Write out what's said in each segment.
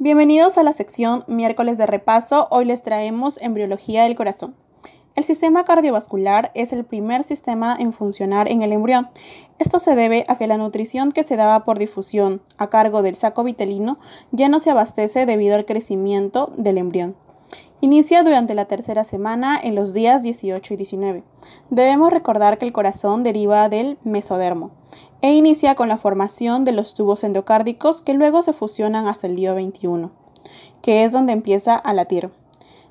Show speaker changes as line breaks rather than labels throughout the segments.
Bienvenidos a la sección miércoles de repaso. Hoy les traemos embriología del corazón. El sistema cardiovascular es el primer sistema en funcionar en el embrión. Esto se debe a que la nutrición que se daba por difusión a cargo del saco vitelino ya no se abastece debido al crecimiento del embrión. Inicia durante la tercera semana en los días 18 y 19. Debemos recordar que el corazón deriva del mesodermo e inicia con la formación de los tubos endocárdicos que luego se fusionan hasta el día 21, que es donde empieza a latir.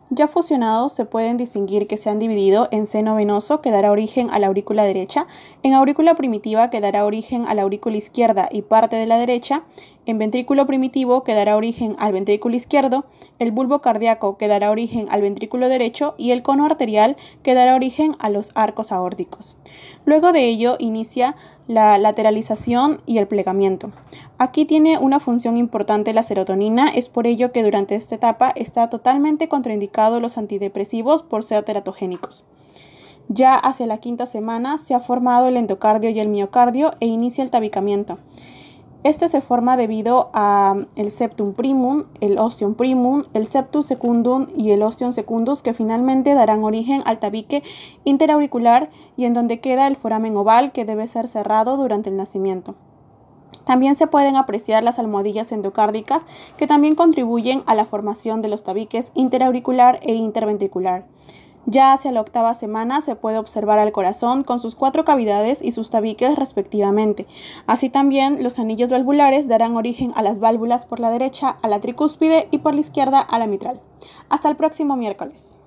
Ya fusionados se pueden distinguir que se han dividido en seno venoso que dará origen a la aurícula derecha, en aurícula primitiva que dará origen a la aurícula izquierda y parte de la derecha, en ventrículo primitivo que dará origen al ventrículo izquierdo, el bulbo cardíaco que dará origen al ventrículo derecho y el cono arterial que dará origen a los arcos aórticos. Luego de ello inicia la lateralización y el plegamiento. Aquí tiene una función importante la serotonina, es por ello que durante esta etapa está totalmente contraindicado los antidepresivos por ser teratogénicos. Ya hacia la quinta semana se ha formado el endocardio y el miocardio e inicia el tabicamiento. Este se forma debido a mm, el septum primum, el ostium primum, el septum secundum y el ostium secundus que finalmente darán origen al tabique interauricular y en donde queda el foramen oval que debe ser cerrado durante el nacimiento. También se pueden apreciar las almohadillas endocárdicas que también contribuyen a la formación de los tabiques interauricular e interventricular. Ya hacia la octava semana se puede observar al corazón con sus cuatro cavidades y sus tabiques respectivamente. Así también los anillos valvulares darán origen a las válvulas por la derecha, a la tricúspide y por la izquierda a la mitral. Hasta el próximo miércoles.